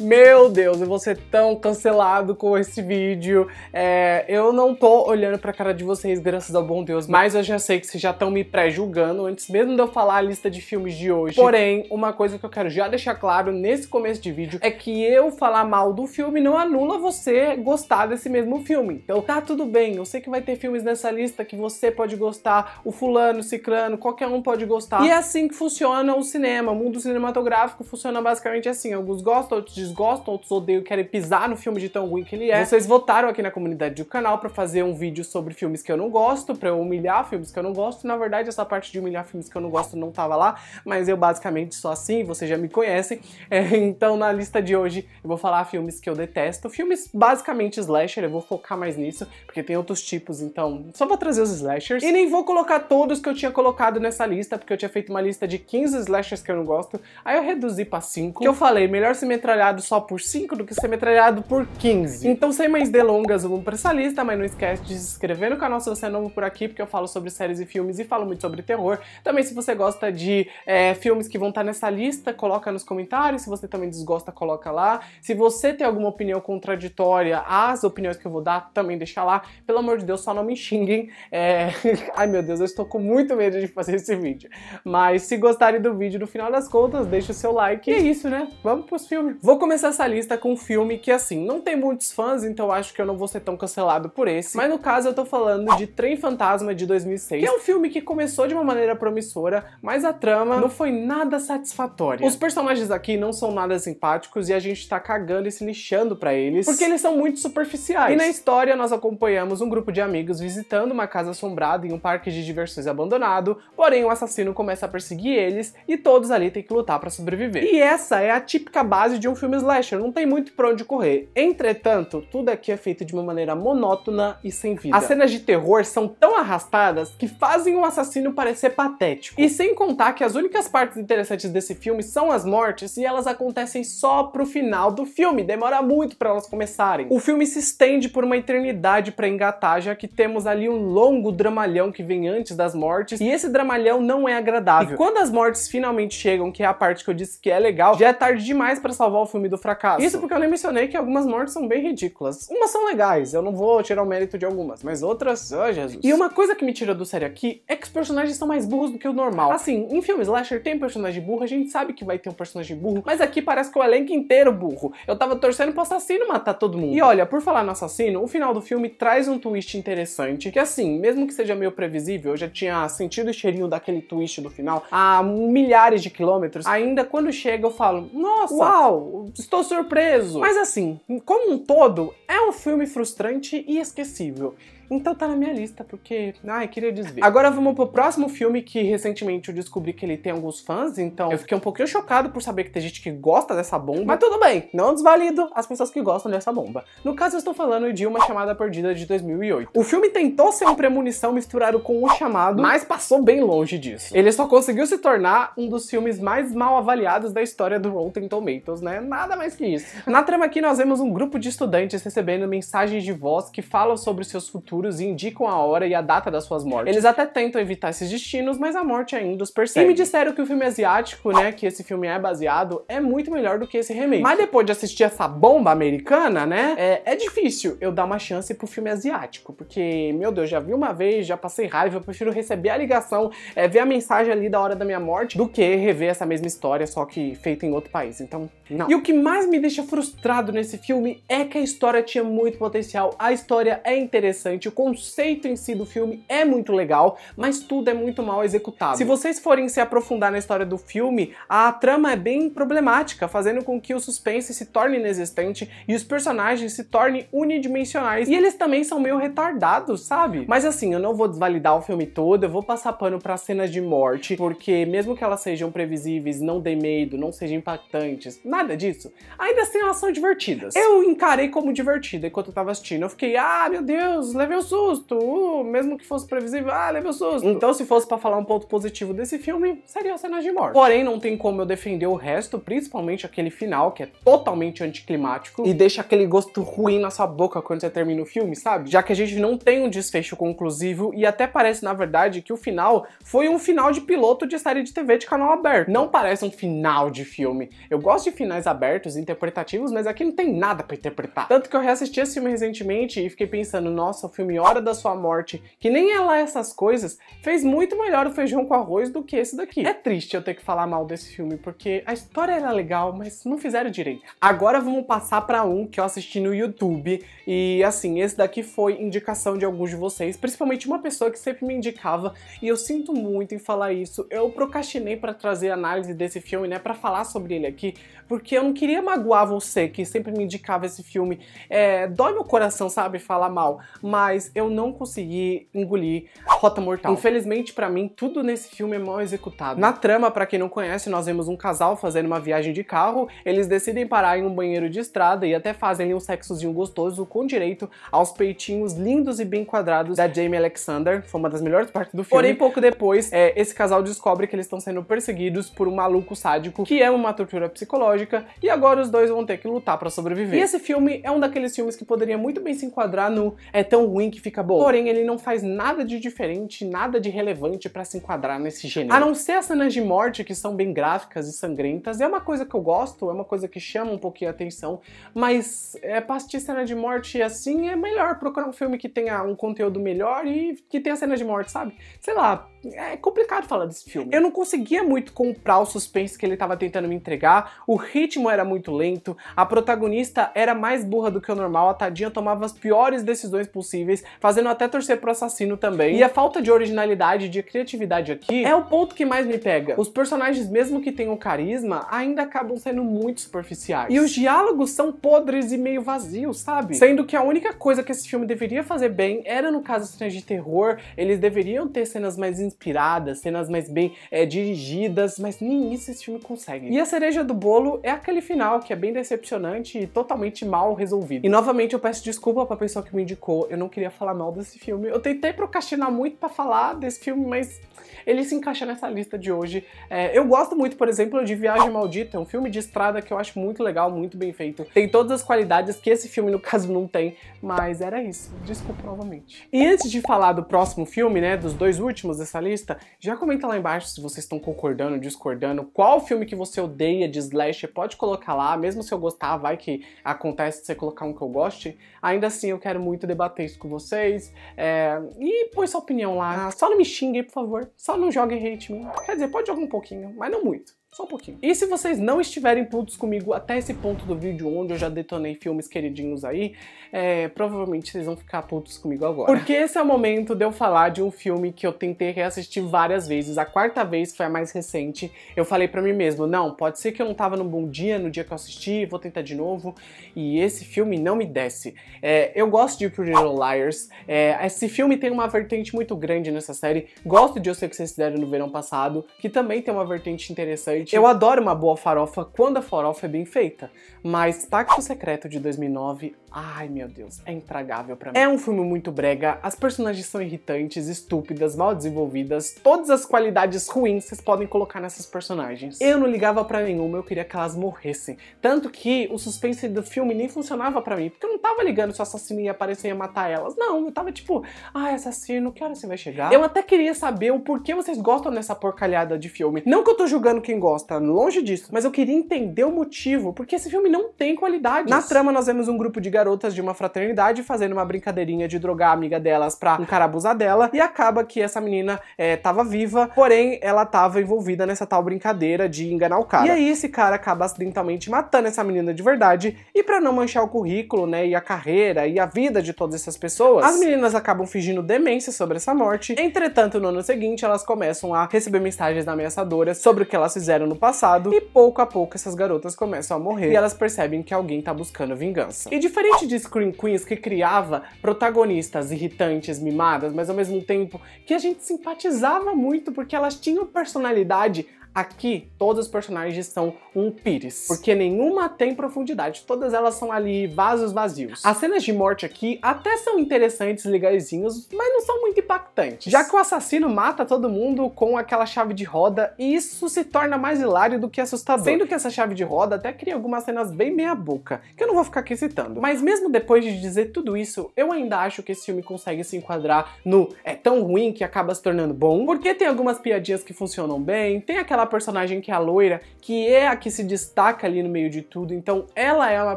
Meu Deus, eu vou ser tão cancelado com esse vídeo. É, eu não tô olhando pra cara de vocês, graças ao bom Deus, mas eu já sei que vocês já estão me pré-julgando antes mesmo de eu falar a lista de filmes de hoje. Porém, uma coisa que eu quero já deixar claro nesse começo de vídeo é que eu falar mal do filme não anula você gostar desse mesmo filme. Então tá tudo bem, eu sei que vai ter filmes nessa lista que você pode gostar, o fulano, o ciclano, qualquer um pode gostar. E é assim que funciona o cinema, o mundo cinematográfico funciona basicamente assim, alguns gostam, outros gostam, outros odeiam, querem pisar no filme de tão ruim que ele é. Vocês votaram aqui na comunidade do canal para fazer um vídeo sobre filmes que eu não gosto, para eu humilhar filmes que eu não gosto. Na verdade, essa parte de humilhar filmes que eu não gosto não tava lá, mas eu basicamente sou assim, vocês já me conhecem. É, então, na lista de hoje, eu vou falar filmes que eu detesto. Filmes basicamente slasher, eu vou focar mais nisso, porque tem outros tipos, então só vou trazer os slashers. E nem vou colocar todos que eu tinha colocado nessa lista, porque eu tinha feito uma lista de 15 slashers que eu não gosto, aí eu reduzi para 5, que eu falei, melhor se metralhar metralhado só por 5 do que ser metralhado por 15. Então, sem mais delongas, vamos pra essa lista, mas não esquece de se inscrever no canal se você é novo por aqui, porque eu falo sobre séries e filmes e falo muito sobre terror. Também, se você gosta de é, filmes que vão estar tá nessa lista, coloca nos comentários. Se você também desgosta, coloca lá. Se você tem alguma opinião contraditória às opiniões que eu vou dar, também deixa lá. Pelo amor de Deus, só não me xinguem. É... Ai, meu Deus, eu estou com muito medo de fazer esse vídeo. Mas se gostarem do vídeo, no final das contas, deixa o seu like. E é isso, né? Vamos pros filmes. Vou começar começar essa lista com um filme que, assim, não tem muitos fãs, então acho que eu não vou ser tão cancelado por esse. Mas no caso, eu tô falando de Trem Fantasma de 2006, que é um filme que começou de uma maneira promissora, mas a trama não foi nada satisfatória. Os personagens aqui não são nada simpáticos e a gente tá cagando e se lixando pra eles, porque eles são muito superficiais. E na história, nós acompanhamos um grupo de amigos visitando uma casa assombrada em um parque de diversões abandonado, porém o assassino começa a perseguir eles e todos ali têm que lutar para sobreviver. E essa é a típica base de um filme slasher, não tem muito pra onde correr. Entretanto, tudo aqui é feito de uma maneira monótona e sem vida. As cenas de terror são tão arrastadas que fazem o assassino parecer patético. E sem contar que as únicas partes interessantes desse filme são as mortes e elas acontecem só pro final do filme, demora muito para elas começarem. O filme se estende por uma eternidade para engatar, já que temos ali um longo dramalhão que vem antes das mortes, e esse dramalhão não é agradável. E quando as mortes finalmente chegam, que é a parte que eu disse que é legal, já é tarde demais para salvar o filme do fracasso. Isso porque eu nem mencionei que algumas mortes são bem ridículas. Umas são legais, eu não vou tirar o mérito de algumas, mas outras, ah, oh, Jesus. E uma coisa que me tira do sério aqui é que os personagens são mais burros do que o normal. Assim, em filme slasher tem personagem burro, a gente sabe que vai ter um personagem burro, mas aqui parece que o elenco inteiro burro. Eu tava torcendo pro assassino matar todo mundo. E olha, por falar no assassino, o final do filme traz um twist interessante, que assim, mesmo que seja meio previsível, eu já tinha sentido o cheirinho daquele twist do final há milhares de quilômetros, ainda quando chega eu falo, nossa, uau, estou surpreso. Mas assim, como um todo, é um filme frustrante e esquecível. Então tá na minha lista, porque, ai, queria desver. Agora vamos pro próximo filme que recentemente eu descobri que ele tem alguns fãs, então eu fiquei um pouquinho chocado por saber que tem gente que gosta dessa bomba. Mas tudo bem, não desvalido as pessoas que gostam dessa bomba. No caso, eu estou falando de Uma Chamada Perdida de 2008. O filme tentou ser um premonição misturado com O Chamado, mas passou bem longe disso. Ele só conseguiu se tornar um dos filmes mais mal avaliados da história do Rotten Tomatoes, né? Nada mais que isso. Na trama aqui, nós vemos um grupo de estudantes recebendo mensagens de voz que falam sobre seus futuros futuros e indicam a hora e a data das suas mortes. Eles até tentam evitar esses destinos, mas a morte ainda os persegue. E me disseram que o filme asiático, né, que esse filme é baseado, é muito melhor do que esse remake. Mas depois de assistir essa bomba americana, né, é, é difícil eu dar uma chance pro filme asiático, porque, meu Deus, já vi uma vez, já passei raiva, eu prefiro receber a ligação, é, ver a mensagem ali da hora da minha morte, do que rever essa mesma história, só que feita em outro país. Então, não. E o que mais me deixa frustrado nesse filme é que a história tinha muito potencial, a história é interessante, o conceito em si do filme é muito legal, mas tudo é muito mal executado. Se vocês forem se aprofundar na história do filme, a trama é bem problemática, fazendo com que o suspense se torne inexistente e os personagens se tornem unidimensionais. E eles também são meio retardados, sabe? Mas assim, eu não vou desvalidar o filme todo, eu vou passar pano para cenas de morte, porque mesmo que elas sejam previsíveis, não dê medo, não sejam impactantes, nada disso, ainda assim elas são divertidas. Eu encarei como divertida enquanto eu tava assistindo. Eu fiquei, ah, meu Deus, levei um susto, uh, mesmo que fosse previsível, ah, levei é um susto. Então, se fosse para falar um ponto positivo desse filme, seria a cena de morte. Porém, não tem como eu defender o resto, principalmente aquele final, que é totalmente anticlimático e deixa aquele gosto ruim na sua boca quando você termina o filme, sabe? Já que a gente não tem um desfecho conclusivo e até parece, na verdade, que o final foi um final de piloto de série de TV de canal aberto. Não parece um final de filme. Eu gosto de finais abertos, interpretativos, mas aqui não tem nada para interpretar. Tanto que eu reassisti esse filme recentemente e fiquei pensando, nossa, o filme filme Hora da Sua Morte, que nem é lá essas coisas, fez muito melhor o feijão com arroz do que esse daqui. É triste eu ter que falar mal desse filme, porque a história era legal, mas não fizeram direito. Agora vamos passar para um que eu assisti no YouTube, e assim, esse daqui foi indicação de alguns de vocês, principalmente uma pessoa que sempre me indicava, e eu sinto muito em falar isso. Eu procrastinei para trazer análise desse filme, né, para falar sobre ele aqui, porque eu não queria magoar você que sempre me indicava esse filme. É, dói meu coração, sabe, falar mal, mas mas eu não consegui engolir Rota Mortal. Infelizmente para mim, tudo nesse filme é mal executado. Na trama, para quem não conhece, nós vemos um casal fazendo uma viagem de carro, eles decidem parar em um banheiro de estrada e até fazem um sexozinho gostoso com direito aos peitinhos lindos e bem quadrados da Jamie Alexander, foi uma das melhores partes do filme. Porém, pouco depois, é, esse casal descobre que eles estão sendo perseguidos por um maluco sádico que é uma tortura psicológica e agora os dois vão ter que lutar para sobreviver. E esse filme é um daqueles filmes que poderia muito bem se enquadrar no É Tão Ruim ruim que fica bom. Porém, ele não faz nada de diferente, nada de relevante para se enquadrar nesse gênero. A não ser as cenas de morte, que são bem gráficas e sangrentas, é uma coisa que eu gosto, é uma coisa que chama um pouquinho a atenção, mas é, pastir cena de morte assim é melhor. Procurar um filme que tenha um conteúdo melhor e que tenha cena de morte, sabe? Sei lá, é complicado falar desse filme. Eu não conseguia muito comprar o suspense que ele estava tentando me entregar, o ritmo era muito lento, a protagonista era mais burra do que o normal, a tadinha tomava as piores decisões possíveis, incríveis, fazendo até torcer pro assassino também. E a falta de originalidade, de criatividade aqui, é o ponto que mais me pega. Os personagens, mesmo que tenham carisma, ainda acabam sendo muito superficiais. E os diálogos são podres e meio vazios, sabe? Sendo que a única coisa que esse filme deveria fazer bem era, no caso, cenas de terror, eles deveriam ter cenas mais inspiradas, cenas mais bem é, dirigidas, mas nem isso esse filme consegue. E a cereja do bolo é aquele final que é bem decepcionante e totalmente mal resolvido. E novamente eu peço desculpa pra pessoa que me indicou, eu não queria queria falar mal desse filme. Eu tentei procrastinar muito para falar desse filme, mas ele se encaixa nessa lista de hoje. É, eu gosto muito, por exemplo, de Viagem Maldita, é um filme de estrada que eu acho muito legal, muito bem feito. Tem todas as qualidades que esse filme, no caso, não tem, mas era isso. Desculpa novamente. E antes de falar do próximo filme, né, dos dois últimos dessa lista, já comenta lá embaixo se vocês estão concordando, discordando, qual filme que você odeia de slasher, pode colocar lá, mesmo se eu gostar, vai que acontece de você colocar um que eu goste. Ainda assim, eu quero muito debater isso com vocês. É, e põe sua opinião lá. Ah. Só não me xingue, por favor. Só não jogue hate em mim. Quer dizer, pode jogar um pouquinho, mas não muito. Só um pouquinho. E se vocês não estiverem putos comigo até esse ponto do vídeo, onde eu já detonei filmes queridinhos aí, é, provavelmente vocês vão ficar putos comigo agora. Porque esse é o momento de eu falar de um filme que eu tentei reassistir várias vezes. A quarta vez foi a mais recente. Eu falei para mim mesmo, não, pode ser que eu não tava num bom dia no dia que eu assisti, vou tentar de novo. E esse filme não me desce. É, eu gosto de Pretty Little Liars. É, esse filme tem uma vertente muito grande nessa série. Gosto de Eu Sei Que Vocês Fizeram no verão passado, que também tem uma vertente interessante eu adoro uma boa farofa quando a farofa é bem feita, mas Pacto Secreto de 2009, ai meu Deus, é intragável para mim. É um filme muito brega, as personagens são irritantes, estúpidas, mal desenvolvidas, todas as qualidades ruins vocês podem colocar nessas personagens. Eu não ligava para nenhuma, eu queria que elas morressem. Tanto que o suspense do filme nem funcionava para mim, porque eu não tava ligando se o assassino ia aparecer e ia matar elas. Não, eu tava tipo, ai assassino, que hora você vai chegar? Eu até queria saber o porquê vocês gostam dessa porcalhada de filme. Não que eu tô julgando quem gosta, longe disso. Mas eu queria entender o motivo, porque esse filme não tem qualidade. Na trama, nós vemos um grupo de garotas de uma fraternidade fazendo uma brincadeirinha de drogar a amiga delas pra um cara abusar dela, e acaba que essa menina é, tava viva, porém ela tava envolvida nessa tal brincadeira de enganar o cara. E aí esse cara acaba acidentalmente matando essa menina de verdade, e para não manchar o currículo, né, e a carreira e a vida de todas essas pessoas, as meninas acabam fingindo demência sobre essa morte. Entretanto, no ano seguinte, elas começam a receber mensagens ameaçadoras sobre o que elas fizeram fizeram no passado, e pouco a pouco essas garotas começam a morrer e elas percebem que alguém tá buscando vingança. E diferente de Scream Queens, que criava protagonistas irritantes, mimadas, mas ao mesmo tempo que a gente simpatizava muito porque elas tinham personalidade Aqui, todas as personagens são um pires, porque nenhuma tem profundidade, todas elas são ali vasos vazios. As cenas de morte aqui até são interessantes, legaisinhas, mas não são muito impactantes, já que o assassino mata todo mundo com aquela chave de roda e isso se torna mais hilário do que assustador. Sendo que essa chave de roda até cria algumas cenas bem meia-boca, que eu não vou ficar aqui citando. Mas mesmo depois de dizer tudo isso, eu ainda acho que esse filme consegue se enquadrar no é tão ruim que acaba se tornando bom, porque tem algumas piadinhas que funcionam bem, tem aquela personagem que é a loira, que é a que se destaca ali no meio de tudo, então ela é uma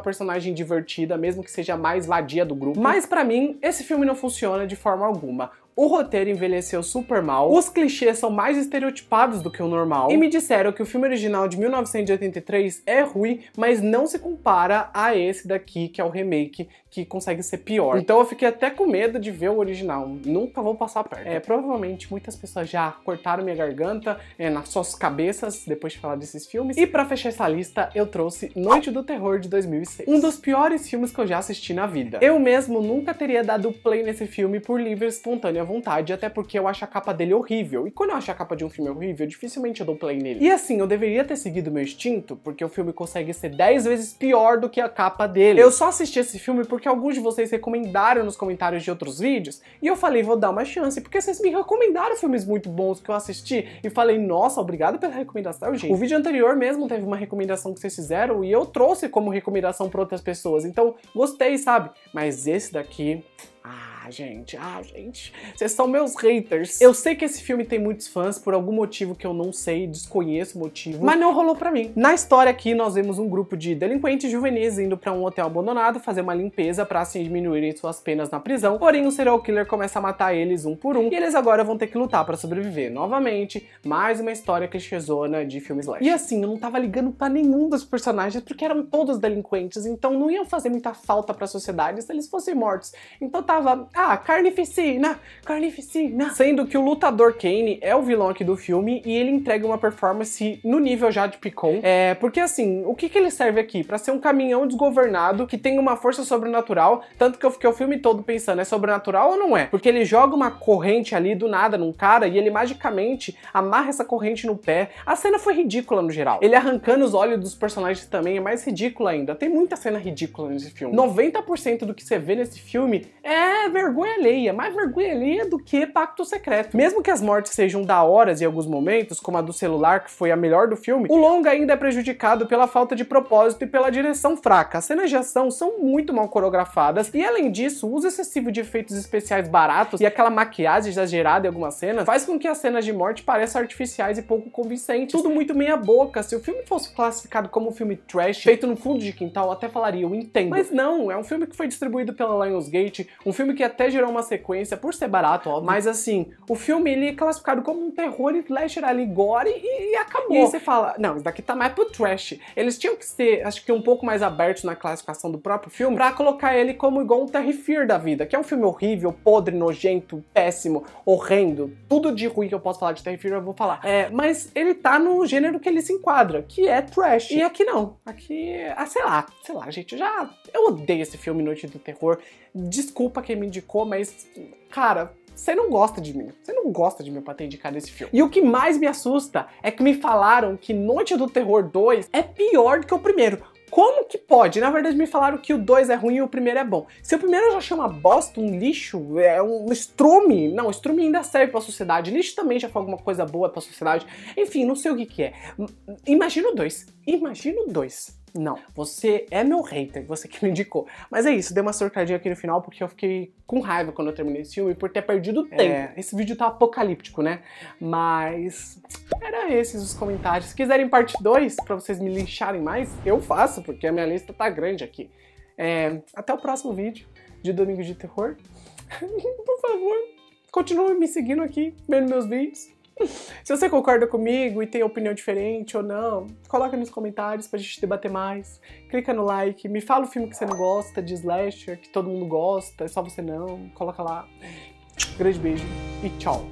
personagem divertida, mesmo que seja mais vadia do grupo. Mas para mim, esse filme não funciona de forma alguma o roteiro envelheceu super mal, os clichês são mais estereotipados do que o normal, e me disseram que o filme original de 1983 é ruim, mas não se compara a esse daqui, que é o remake, que consegue ser pior. Então eu fiquei até com medo de ver o original, nunca vou passar perto. É, provavelmente muitas pessoas já cortaram minha garganta é, nas suas cabeças depois de falar desses filmes. E para fechar essa lista, eu trouxe Noite do Terror de 2006, um dos piores filmes que eu já assisti na vida. Eu mesmo nunca teria dado play nesse filme por livre e espontânea minha vontade, até porque eu acho a capa dele horrível. E quando eu acho a capa de um filme horrível, dificilmente eu dou play nele. E assim, eu deveria ter seguido meu instinto, porque o filme consegue ser 10 vezes pior do que a capa dele. Eu só assisti esse filme porque alguns de vocês recomendaram nos comentários de outros vídeos, e eu falei, vou dar uma chance, porque vocês me recomendaram filmes muito bons que eu assisti, e falei, nossa, obrigado pela recomendação, gente. O vídeo anterior mesmo teve uma recomendação que vocês fizeram, e eu trouxe como recomendação para outras pessoas, então gostei, sabe? Mas esse daqui... Ah, gente, ah, gente, vocês são meus haters. Eu sei que esse filme tem muitos fãs por algum motivo que eu não sei, desconheço o motivo, mas não rolou para mim. Na história aqui nós vemos um grupo de delinquentes juvenis indo para um hotel abandonado fazer uma limpeza para assim diminuírem suas penas na prisão. Porém, o serial killer começa a matar eles um por um e eles agora vão ter que lutar para sobreviver. Novamente, mais uma história clichêzona de filmes slash. E assim, eu não tava ligando para nenhum dos personagens porque eram todos delinquentes, então não iam fazer muita falta para a sociedade se eles fossem mortos. Então tá tava, ah, carnificina, carnificina. Sendo que o lutador Kane é o vilão aqui do filme e ele entrega uma performance no nível já de Picon. É, porque assim, o que que ele serve aqui? Para ser um caminhão desgovernado que tem uma força sobrenatural, tanto que eu fiquei o filme todo pensando, é sobrenatural ou não é? Porque ele joga uma corrente ali do nada num cara e ele magicamente amarra essa corrente no pé. A cena foi ridícula no geral. Ele arrancando os olhos dos personagens também é mais ridículo ainda. Tem muita cena ridícula nesse filme. 90% do que você vê nesse filme é é vergonha alheia, mais vergonha alheia do que Pacto Secreto. Mesmo que as mortes sejam da horas em alguns momentos, como a do celular, que foi a melhor do filme, o longa ainda é prejudicado pela falta de propósito e pela direção fraca. As cenas de ação são muito mal coreografadas e, além disso, o uso excessivo de efeitos especiais baratos e aquela maquiagem exagerada em algumas cenas faz com que as cenas de morte pareçam artificiais e pouco convincentes. Tudo muito meia boca. Se o filme fosse classificado como um filme trash, feito no fundo de quintal, até falaria, eu entendo. Mas não, é um filme que foi distribuído pela Lionsgate, um filme que até gerou uma sequência, por ser barato, óbvio. Mas assim, o filme ele é classificado como um terror slasher ali, gore e, e acabou. E aí você fala, não, isso daqui tá mais pro trash. Eles tinham que ser, acho que um pouco mais abertos na classificação do próprio filme, pra colocar ele como igual um Terry Fear da vida, que é um filme horrível, podre, nojento, péssimo, horrendo. Tudo de ruim que eu posso falar de Terry Fear eu vou falar. É, mas ele tá no gênero que ele se enquadra, que é trash. E aqui não. Aqui, ah, sei lá, sei lá, gente, eu já... Eu odeio esse filme Noite do Terror desculpa quem me indicou, mas, cara, você não gosta de mim. Você não gosta de mim pra ter indicado esse filme. E o que mais me assusta é que me falaram que Noite do Terror 2 é pior do que o primeiro. Como que pode? Na verdade, me falaram que o 2 é ruim e o primeiro é bom. Se o primeiro já chama bosta, um lixo, é um estrume. Não, estrume ainda serve pra sociedade. Lixo também já foi alguma coisa boa pra sociedade. Enfim, não sei o que, que é. Imagina o 2. Imagina o 2. Não, você é meu hater, você que me indicou. Mas é isso, dei uma surtadinha aqui no final porque eu fiquei com raiva quando eu terminei esse filme por ter perdido é. tempo. É, esse vídeo tá apocalíptico, né? Mas era esses os comentários. Se quiserem parte 2, para vocês me lincharem mais, eu faço, porque a minha lista tá grande aqui. É, até o próximo vídeo de Domingo de Terror. por favor, continue me seguindo aqui, vendo meus vídeos. Se você concorda comigo e tem opinião diferente ou não, coloca nos comentários pra gente debater mais. Clica no like, me fala o filme que você não gosta de slasher, que todo mundo gosta, é só você não. Coloca lá. Grande beijo e tchau.